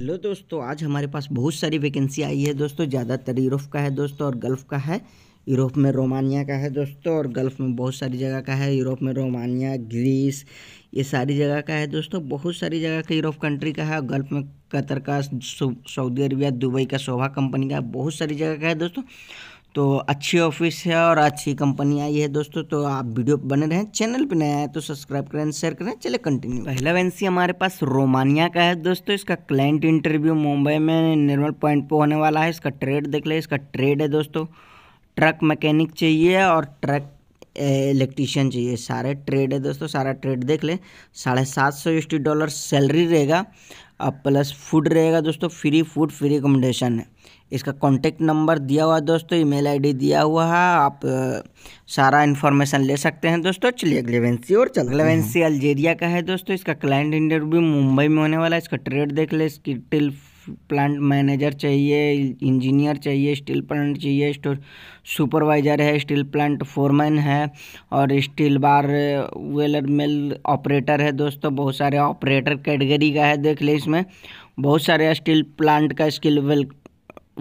Hello दोस्तों आज हमारे पास बहुत सारी वैकेंसी आई है दोस्तों ज़्यादातर यूरोप का है दोस्तों और गल्फ़ का है यूरोप में रोमानिया का है दोस्तों और गल्फ़ में बहुत सारी जगह का है यूरोप में रोमानिया ग्रीस ये सारी जगह का है दोस्तों बहुत सारी जगह का यूरोप कंट्री का है और गल्फ़ में कतर का सऊदी अरबिया दुबई का शोभा कंपनी का बहुत सारी जगह का है दोस्तों तो अच्छी ऑफिस है और अच्छी कंपनी आई है दोस्तों तो आप वीडियो बने रहें चैनल पर नया है तो सब्सक्राइब करें शेयर करें चले कंटिन्यू पहला वैंसी हमारे पास रोमानिया का है दोस्तों इसका क्लाइंट इंटरव्यू मुंबई में निर्मल पॉइंट पर होने वाला है इसका ट्रेड देख लें इसका ट्रेड है दोस्तों ट्रक मैकेनिक चाहिए और ट्रक इलेक्ट्रीशियन चाहिए सारे ट्रेड है दोस्तों सारा ट्रेड देख लें साढ़े सात सौ डॉलर सैलरी रहेगा अब प्लस फूड रहेगा दोस्तों फ्री फूड फ्री एकोमोडेशन है इसका कॉन्टेक्ट नंबर दिया हुआ दोस्तों ईमेल आईडी दिया हुआ है आप सारा इन्फॉर्मेशन ले सकते हैं दोस्तों चलिए अगले और चल अगले वेंसी अल्जेरिया का है दोस्तों इसका क्लाइंट इंटरव्यू मुंबई में होने वाला है इसका ट्रेड देख ले इसकी टिल प्लांट मैनेजर चाहिए इंजीनियर चाहिए स्टील प्लांट चाहिए स्टोर सुपरवाइज़र है स्टील प्लांट फोरमैन है और स्टील बार वेलर मेल ऑपरेटर है दोस्तों बहुत सारे ऑपरेटर कैटेगरी का है देख ले इसमें बहुत सारे स्टील प्लांट का स्किल वेल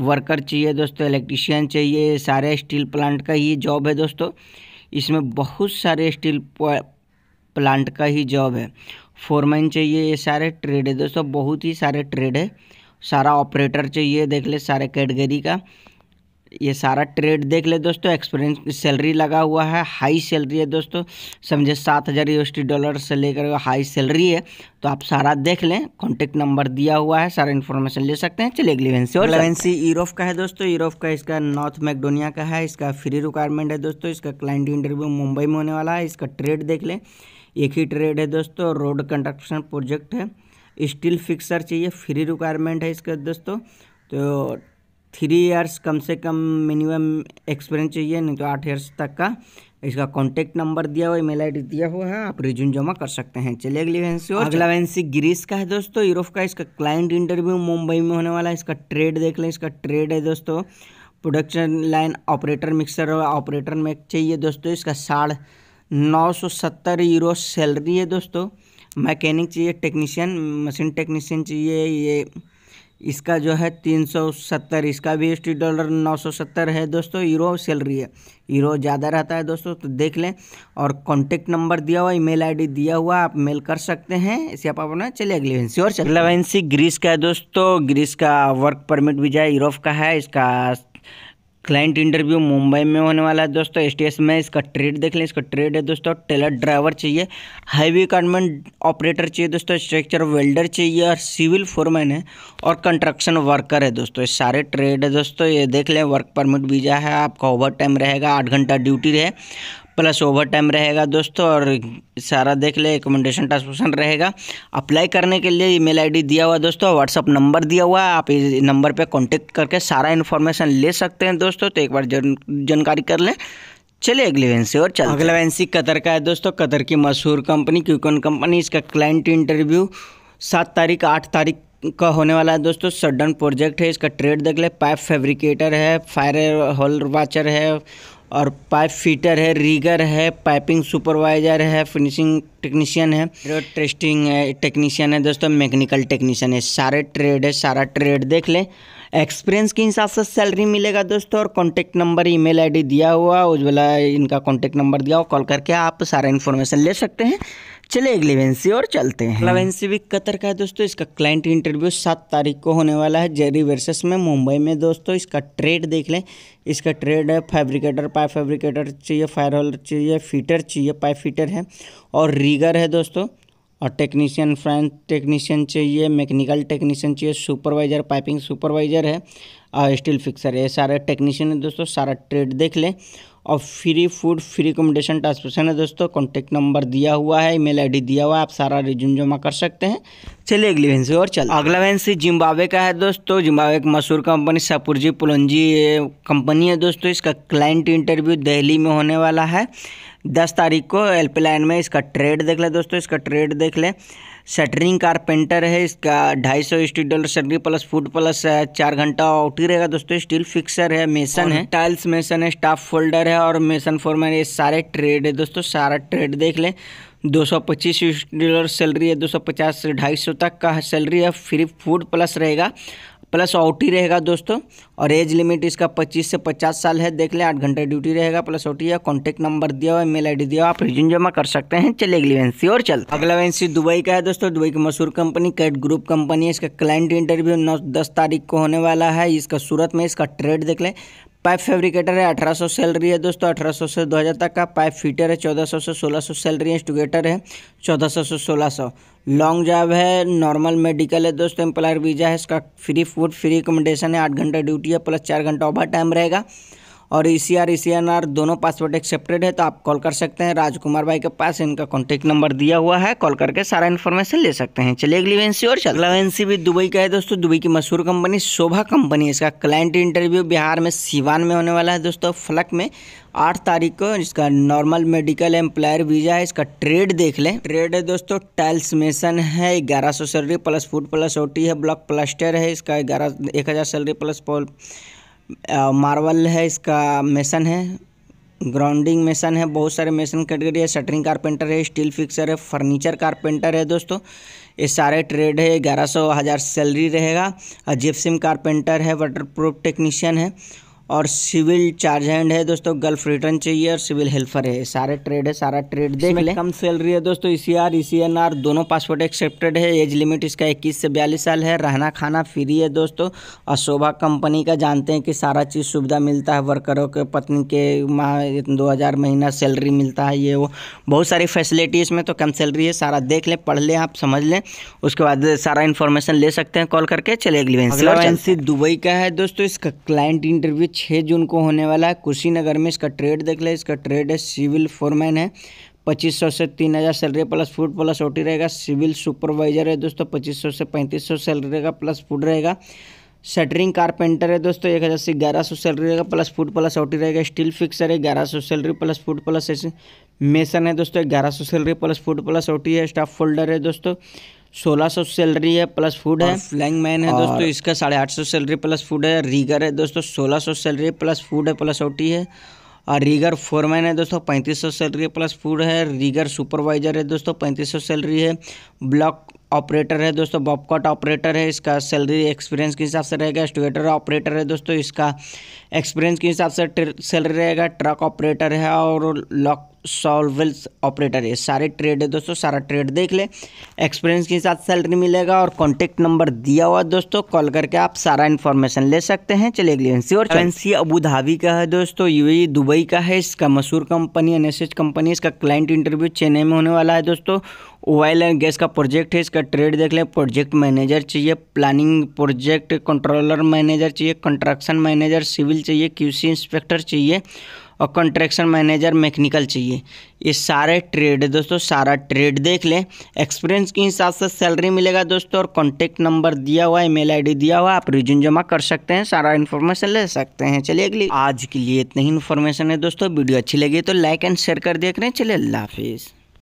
वर्कर चाहिए दोस्तों इलेक्ट्रीशियन चाहिए सारे स्टील प्लांट का ही जॉब है दोस्तों इसमें बहुत सारे स्टील प्लांट का ही जॉब है फोरमैन चाहिए ये सारे ट्रेड है दोस्तों बहुत ही सारे ट्रेड है सारा ऑपरेटर चाहिए देख ले सारे कैटेगरी का ये सारा ट्रेड देख ले दोस्तों एक्सपीरियंस सैलरी लगा हुआ है हाई सैलरी है दोस्तों समझे सात हज़ार यू डॉलर से लेकर हाई सैलरी है तो आप सारा देख लें कॉन्टेक्ट नंबर दिया हुआ है सारा इन्फॉर्मेशन ले सकते हैं चलिए अगली और वैंसी यूरोप का है दोस्तों यूरोप का इसका नॉर्थ मैकडोनिया का है इसका फ्री रिक्वायरमेंट है दोस्तों इसका क्लाइंट इंटरव्यू मुंबई में होने वाला है इसका ट्रेड देख लें एक ही ट्रेड है दोस्तों रोड कंस्ट्रक्शन प्रोजेक्ट है स्टील फिक्सर चाहिए फ्री रिक्वायरमेंट है इसका दोस्तों तो थ्री ईयर्स कम से कम मिनिमम एक्सपीरियंस चाहिए नहीं तो आठ ईयर्स तक का इसका कॉन्टैक्ट नंबर दिया हुआ ईमेल आईडी दिया हुआ है आप रिज्यूम जमा कर सकते हैं चलिए अगली वैंसी और अच्छा। अगला वैंसी ग्रीस का है दोस्तों यूरोप का इसका क्लाइंट इंटरव्यू मुंबई में होने वाला है इसका ट्रेड देख लें इसका ट्रेड है दोस्तों प्रोडक्शन लाइन ऑपरेटर मिक्सर और ऑपरेटर में चाहिए दोस्तों इसका साढ़ नौ सौ सत्तर यूरो सैलरी है दोस्तों मैकेनिक चाहिए टेक्नीशियन मशीन टेक्नीशियन चाहिए ये इसका जो है तीन सौ सत्तर इसका भी एस डॉलर नौ सौ सत्तर है दोस्तों यूरो सैलरी है यूरो ज़्यादा रहता है दोस्तों तो देख लें और कॉन्टेक्ट नंबर दिया हुआ ईमेल आईडी दिया हुआ आप मेल कर सकते हैं इसे आप अपना चलिए अगले वैंसी और अगला वैंसी ग्रीस का है दोस्तों ग्रीस का वर्क परमिट भी जाए यूरोप का है इसका क्लाइंट इंटरव्यू मुंबई में होने वाला है दोस्तों एस में इसका ट्रेड देख लें इसका ट्रेड है दोस्तों टेलर ड्राइवर चाहिए हाईवे कार्डमेंट ऑपरेटर चाहिए दोस्तों स्ट्रक्चर वेल्डर चाहिए और सिविल फोरमैन है और कंस्ट्रक्शन वर्कर है दोस्तों ये सारे ट्रेड है दोस्तों ये देख लें वर्क परमिट वीज़ा है आपका ओवर टाइम रहेगा आठ घंटा ड्यूटी रहे प्लस ओवर टाइम रहेगा दोस्तों और सारा देख ले रिकमेंडेशन ट्रांसमिशन रहेगा अप्लाई करने के लिए ईमेल आईडी दिया हुआ दोस्तों व्हाट्सअप नंबर दिया हुआ है आप इस नंबर पर कॉन्टेक्ट करके सारा इन्फॉर्मेशन ले सकते हैं दोस्तों तो एक बार जानकारी कर लें चलिए अगली वैंसी और चल अगला वैंसी कतर का है दोस्तों कतर की मशहूर कंपनी क्यूकन कंपनी इसका क्लाइंट इंटरव्यू सात तारीख आठ तारीख का होने वाला है दोस्तों सडन प्रोजेक्ट है इसका ट्रेड देख ले पाइप फैब्रिकेटर है फायर होल वाचर है और पाइप फिटर है रीगर है पाइपिंग सुपरवाइजर है फिनिशिंग टेक्नीशियन है टेस्टिंग है टेक्नीशियन है दोस्तों मैकेनिकल टेक्नीशियन है सारे ट्रेड है सारा ट्रेड देख लें एक्सपीरियंस के हिसाब से सैलरी मिलेगा दोस्तों और कॉन्टैक्ट नंबर ईमेल आईडी दिया हुआ उज्ज्वला इनका कॉन्टैक्ट नंबर दिया हुआ कॉल करके आप सारा इन्फॉर्मेशन ले सकते हैं चले अगली और चलते हैं अगला वैंसी भी कतर का है दोस्तों इसका क्लाइंट इंटरव्यू सात तारीख को होने वाला है जेरी वर्सेस में मुंबई में दोस्तों इसका ट्रेड देख लें इसका ट्रेड है फैब्रिकेटर पाइप फैब्रिकेटर चाहिए फायर होल्डर चाहिए फीटर चाहिए पाइप फीटर है और रीगर है दोस्तों और टेक्नीशियन फ्रेंच टेक्नीशियन चाहिए मैकेनिकल टेक्नीशियन चाहिए सुपरवाइज़र पाइपिंग सुपरवाइज़र है और स्टील फिक्सर ये सारे टेक्नीशियन है दोस्तों सारा ट्रेड देख लें और free food free accommodation transportation है दोस्तों कॉन्टैक्ट नंबर दिया हुआ है ईमेल आईडी दिया हुआ है आप सारा रिज्यूम जमा कर सकते हैं चलिए अगली वेंसी और चल अगला वैंसी जिम्बावे का है दोस्तों जिम्बावे एक मशहूर कंपनी सपुरजी पुलंजी कंपनी है दोस्तों इसका क्लाइंट इंटरव्यू दिल्ली में होने वाला है दस तारीख को एल्पलाइन में इसका ट्रेड देख लें दोस्तों इसका ट्रेड देख लें शटरिंग कारपेंटर है इसका ढाई सौ steel dollar shuttering plus food plus है चार घंटा आउट ही रहेगा दोस्तों स्टील फिक्सर है मेसन है टाइल्स मेसन है स्टाफ फोल्डर है और मेसन फॉर्मर ये सारे ट्रेड है दोस्तों सारा ट्रेड देख लें दो सौ पच्चीस डॉलर सैलरी है दो सौ पचास से ढाई सौ तक का सैलरी है फ्री फूड प्लस रहेगा प्लस ओटी रहेगा दोस्तों और एज लिमिट इसका 25 से 50 साल है देख लें आठ घंटे ड्यूटी रहेगा प्लस ओटी है कॉन्टेक्ट नंबर दिया हुआ मेल आईडी दिया हुआ आप रिज्यूम जमा कर सकते हैं चले अगली वैंसी और चल अगला वैंसी दुबई का है दोस्तों दुबई की मशहूर कंपनी कैट ग्रुप कंपनी है इसका क्लाइंट इंटरव्यू नौ दस तारीख को होने वाला है इसका सूरत में इसका ट्रेड देख लें पाइप फैब्रिकेटर है अठारह सौ सैलरी है दोस्तों अठारह सौ से दो हज़ार तक का पाइप फिटर है चौदह सौ से सोलह सौ सैलरी स्टूगेटर है चौदह सौ से सोलह सौ लॉन्ग जॉब है नॉर्मल मेडिकल है दोस्तों एम्प्लॉयर वीज़ा है इसका फ्री फूड फ्री एकोमोडेशन है आठ घंटा ड्यूटी है प्लस चार घंटा ओवर टाइम रहेगा और E C R C N R दोनों पासवर्ड एक्सेप्टेड है तो आप कॉल कर सकते हैं राजकुमार भाई के पास इनका कॉन्टैक्ट नंबर दिया हुआ है कॉल करके सारा इन्फॉर्मेशन ले सकते हैं चलिए अगली वैंसी और चलो वैंसी भी दुबई का है दोस्तों दुबई की मशहूर कंपनी शोभा कंपनी इसका क्लाइंट इंटरव्यू बिहार में सिवान में होने वाला है दोस्तों फलक में आठ तारीख को इसका नॉर्मल मेडिकल एम्प्लॉयर वीज़ा है इसका ट्रेड देख लें ट्रेड है दोस्तों टाइल्स मेसन है ग्यारह सौ salary plus food plus OT है ब्लॉक प्लास्टर है इसका ग्यारह एक हज़ार सैलरी प्लस मार्वल है इसका मेसन है ग्राउंडिंग मेसन है बहुत सारे मेसन कैटेगरी है शटरिंग कारपेंटर है स्टील फिक्सर है फर्नीचर कारपेंटर है दोस्तों ये सारे ट्रेड है ग्यारह सौ हज़ार सैलरी रहेगा जिप्सिम कारपेंटर है वाटर प्रूफ टेक्नीशियन है और सिविल चार्ज हैंड है दोस्तों गल्फ रिटर्न चाहिए और सिविल हेल्पर है सारे ट्रेड है सारा ट्रेड देख ले कम सैलरी है दोस्तों E C R E C N R दोनों पासपोर्ट एक्सेप्टेड है एज लिमिट इसका इक्कीस से बयालीस साल है रहना खाना फ्री है दोस्तों और शोभा कंपनी का जानते हैं कि सारा चीज़ सुविधा मिलता है वर्करों के पत्नी के माँ दो हज़ार महीना सैलरी मिलता है ये वो बहुत सारी फैसिलिटी इसमें तो कम सैलरी है सारा देख लें पढ़ लें आप समझ लें उसके बाद सारा इन्फॉर्मेशन ले सकते हैं कॉल करके चले अगली दुबई का है दोस्तों इसका क्लाइंट इंटरव्यू छः जून को होने वाला है कुशीनगर में इसका ट्रेड देख लें इसका ट्रेड है सिविल फोरमैन है पच्चीस सौ से तीन हज़ार salary plus food plus OT रहेगा सिविल सुपरवाइजर है दोस्तों पच्चीस सौ से पैंतीस सौ सैलरी रहेगा प्लस फूड रहेगा सेटरिंग कारपेंटर है दोस्तों एक हज़ार से ग्यारह सौ सैलरी रहेगा प्लस फूड प्लस ओटी रहेगा स्टील फिक्सर है ग्यारह सौ salary plus food plus mason है दोस्तों ग्यारह सौ salary plus food plus OT है स्टाफ फोल्डर है दोस्तों सोलह सौ सैलरी है प्लस फूड है फ्लैंग मैन है दोस्तों इसका साढ़े आठ सौ सैलरी प्लस फूड है रीगर है दोस्तों सोलह सौ सैलरी प्लस फूड है प्लस ओटी है और रीगर फोरमैन है दोस्तों पैंतीस सौ सैलरी प्लस फूड है रीगर सुपरवाइजर है दोस्तों पैंतीस सौ सैलरी है ब्लॉक ऑपरेटर है दोस्तों बॉपकॉट ऑपरेटर है इसका सैलरी एक्सपीरियंस के हिसाब से रहेगा एस्टिवेटर ऑपरेटर है दोस्तों इसका एक्सपीरियंस के हिसाब से सैलरी रहेगा ट्रक ऑपरेटर है और लॉक सॉल्वेल्स ऑपरेटर ये सारे ट्रेड है दोस्तों सारा ट्रेड देख ले एक्सपीरियंस के साथ सैलरी मिलेगा और कॉन्टेक्ट नंबर दिया हुआ दोस्तों कॉल करके आप सारा इन्फॉर्मेशन ले सकते हैं चलिए अगली एजेंसी और एजेंसी अबू धाबी का है दोस्तों यू दुबई का है इसका मशहूर कंपनी एन कंपनी इसका क्लाइंट इंटरव्यू चेन्नई में होने वाला है दोस्तों ऑयल एंड गैस का प्रोजेक्ट है इसका ट्रेड देख लें प्रोजेक्ट मैनेजर चाहिए प्लानिंग प्रोजेक्ट कंट्रोलर मैनेजर चाहिए कंस्ट्रक्शन मैनेजर सिविल चाहिए क्यूसी इंस्पेक्टर चाहिए और कंट्रेक्शन मैनेजर मैकेनिकल चाहिए ये सारे ट्रेड है दोस्तों सारा ट्रेड देख लें एक्सपीरियंस के हिसाब से सैलरी मिलेगा दोस्तों और कॉन्टेक्ट नंबर दिया हुआ ईमेल आईडी दिया हुआ आप रिज्यूम जमा कर सकते हैं सारा इन्फॉर्मेशन ले सकते हैं चलिए अगली आज के लिए इतनी ही इन्फॉर्मेशन है दोस्तों वीडियो अच्छी लगी तो लाइक एंड शेयर कर देख रहे हैं चलिए अल्लाह हाफिज़